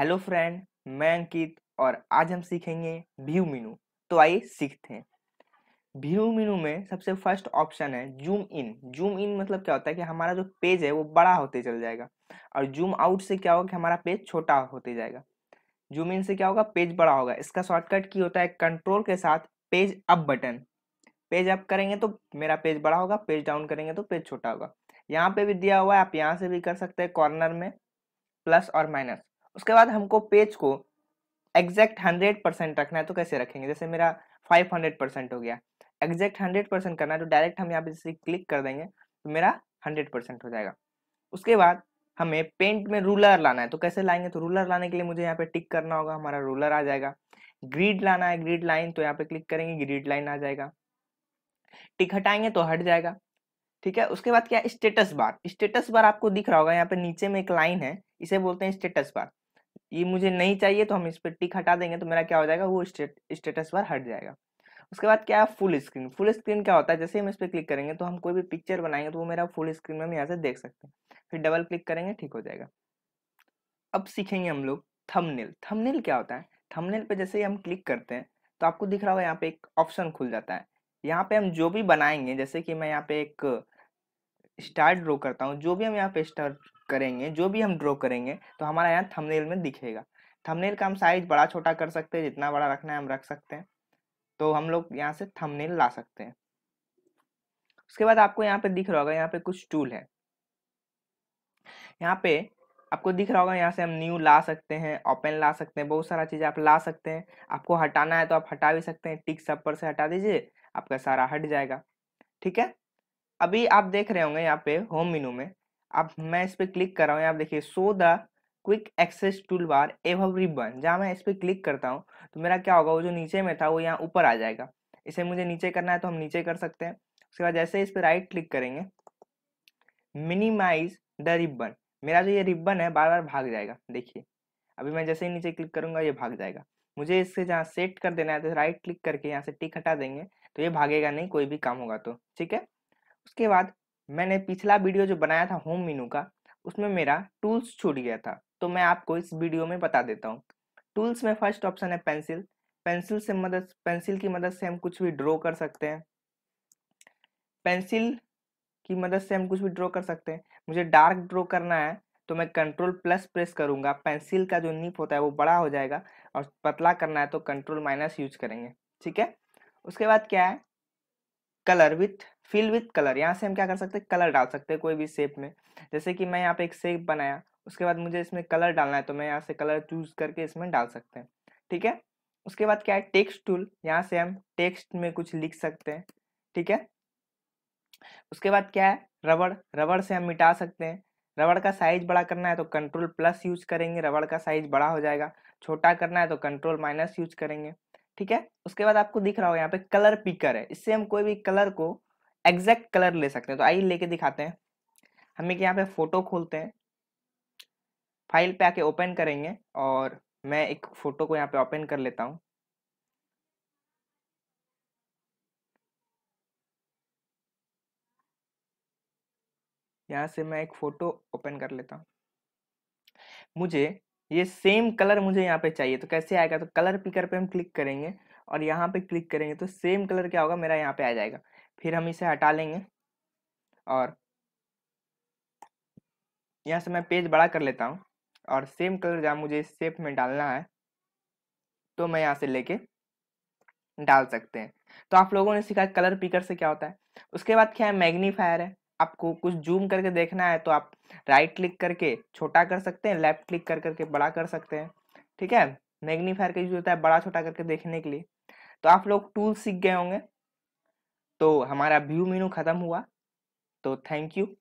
hello friend मैं अंकित और आज हम सीखेंगे व्यू मीनू तो आइए सीखते हैं व्यू मीनू में सबसे फर्स्ट ऑप्शन है जूम इन जूम इन मतलब क्या होता है कि हमारा जो पेज है वो बड़ा होते चल जाएगा और जूम आउट से क्या होगा कि हमारा पेज छोटा होते जाएगा जूम इन से क्या होगा पेज बड़ा होगा इसका शॉर्टकट की होता है कंट्रोल के साथ page up button page up करेंगे तो मेरा पेज बड़ा होगा पेज डाउन करेंगे तो पेज छोटा होगा यहाँ पे भी दिया हुआ है आप यहाँ से भी कर सकते हैं कॉर्नर में प्लस और माइनस उसके बाद हमको पेज को एग्जैक्ट हंड्रेड परसेंट रखना है तो कैसे रखेंगे जैसे मेरा फाइव हंड्रेड परसेंट हो गया एग्जैक्ट हंड्रेड परसेंट करना है तो डायरेक्ट हम यहाँ पे जैसे क्लिक कर देंगे तो मेरा हंड्रेड परसेंट हो जाएगा उसके बाद हमें पेंट में रूलर लाना है तो कैसे लाएंगे तो रूलर लाने के लिए मुझे यहाँ पे टिक करना होगा हमारा रूलर आ जाएगा ग्रीड लाना है ग्रीड लाइन तो यहाँ पे क्लिक करेंगे ग्रीड लाइन आ जाएगा टिक हटाएंगे तो हट जाएगा ठीक है उसके बाद क्या स्टेटस बार स्टेटस बार आपको दिख रहा होगा यहाँ पे नीचे में एक लाइन है इसे बोलते हैं स्टेटस बार ये मुझे नहीं चाहिए तो हम इस पर टिक हटा देंगे तो मेरा क्या हो जाएगा वो स्टेटस बार हट जाएगा उसके बाद क्या है फुल स्क्रीन फुल स्क्रीन क्या होता है जैसे हम इस पर क्लिक करेंगे तो हम कोई भी पिक्चर बनाएंगे तो वो मेरा फुल स्क्रीन में हम यहाँ से देख सकते हैं फिर डबल क्लिक करेंगे ठीक हो जाएगा अब सीखेंगे हम लोग थंबनेल थंबनेल क्या होता है थंबनेल पे जैसे ही हम क्लिक करते हैं तो आपको दिख रहा होगा यहाँ पे एक ऑप्शन खुल जाता है यहाँ पे हम जो भी बनाएंगे जैसे कि मैं यहाँ पे एक स्टार ड्रॉ करता हूँ जो भी हम यहाँ पे स्टार करेंगे जो भी हम ड्रॉ करेंगे तो हमारा यहाँ थंबनेल में दिखेगा थंबनेल का हम साइज बड़ा छोटा कर सकते हैं जितना बड़ा रखना है हम रख सकते हैं तो हम लोग यहाँ से थंबनेल ला सकते हैं उसके बाद आपको यहाँ पे दिख रहा होगा यहाँ पे कुछ टूल है यहाँ पे आपको दिख रहा होगा यहाँ से हम न्यू ला सकते हैं ओपन ला सकते हैं बहुत सारा चीज़ आप ला सकते हैं आपको हटाना है तो आप हटा भी सकते हैं टिक सब पर से हटा दीजिए आपका सारा हट जाएगा ठीक है अभी आप देख रहे होंगे यहाँ पे होम मेनू में अब मैं इस पर क्लिक कर रहा हूँ आप देखिए so the quick access toolbar एव रिबन जहाँ मैं इस पर क्लिक करता हूँ तो मेरा क्या होगा वो जो नीचे में था वो यहाँ ऊपर आ जाएगा इसे मुझे नीचे करना है तो हम नीचे कर सकते हैं उसके बाद जैसे इस पर राइट क्लिक करेंगे मिनिमाइज द रिबन मेरा जो ये रिबन है बार बार भाग जाएगा देखिए अभी मैं जैसे ही नीचे क्लिक करूंगा ये भाग जाएगा मुझे इससे जहाँ सेट कर देना है तो राइट क्लिक करके यहाँ से टिक हटा देंगे तो ये भागेगा नहीं कोई भी काम होगा तो ठीक है उसके बाद मैंने पिछला वीडियो जो बनाया था होम मीनू का उसमें मेरा टूल्स छूट गया था तो मैं आपको इस वीडियो में बता देता हूँ टूल्स में फर्स्ट ऑप्शन है पेंसिल पेंसिल से मदद पेंसिल की मदद से हम कुछ भी ड्रॉ कर सकते हैं पेंसिल की मदद से हम कुछ भी ड्रॉ कर सकते हैं मुझे डार्क ड्रॉ करना है तो मैं कंट्रोल प्लस प्रेस करूंगा पेंसिल का जो नीप होता है वो बड़ा हो जाएगा और पतला करना है तो कंट्रोल माइनस यूज करेंगे ठीक है उसके बाद क्या है colour with fill with colour यहाँ से हम क्या कर सकते हैं कलर डाल सकते हैं कोई भी शेप में जैसे कि मैं यहाँ पे एक शेप बनाया उसके बाद मुझे इसमें कलर डालना है तो मैं यहाँ से कलर चूज करके इसमें डाल सकते हैं ठीक है उसके बाद क्या है टेक्स्ट टूल यहाँ से हम टेक्स्ट में कुछ लिख सकते हैं ठीक है उसके बाद क्या है रबड़ रबड़ से हम मिटा सकते हैं रबड़ का साइज बड़ा करना है तो कंट्रोल प्लस यूज करेंगे रबड़ का साइज बड़ा हो जाएगा छोटा करना है तो कंट्रोल माइनस यूज करेंगे ठीक है उसके बाद आपको दिख रहा हो यहाँ पे कलर पिकर है इससे हम कोई भी कलर को एग्जैक्ट कलर ले सकते हैं तो आइए लेके दिखाते हैं हम एक यहाँ पे फोटो खोलते हैं फाइल पे आके ओपन करेंगे और मैं एक फोटो को यहाँ पे ओपन कर लेता हूँ यहाँ से मैं एक फोटो ओपन कर लेता हूँ मुझे ये सेम कलर मुझे यहाँ पे चाहिए तो कैसे आएगा तो कलर पिकर पे हम क्लिक करेंगे और यहाँ पे क्लिक करेंगे तो सेम कलर क्या होगा मेरा यहाँ पे आ जाएगा फिर हम इसे हटा लेंगे और यहाँ से मैं पेज बड़ा कर लेता हूँ और सेम कलर जहाँ मुझे इस शेप में डालना है तो मैं यहाँ से लेके डाल सकते हैं तो आप लोगों ने सीखा कलर पिकर से क्या होता है उसके बाद क्या है मैग्नीफायर है आपको कुछ जूम करके देखना है तो आप राइट क्लिक करके छोटा कर सकते हैं लेफ्ट क्लिक कर करके बड़ा कर सकते हैं ठीक है मैग्नीफायर का यूज होता है बड़ा छोटा करके देखने के लिए तो आप लोग टूल सीख गए होंगे तो हमारा व्यू मीनू ख़त्म हुआ तो थैंक यू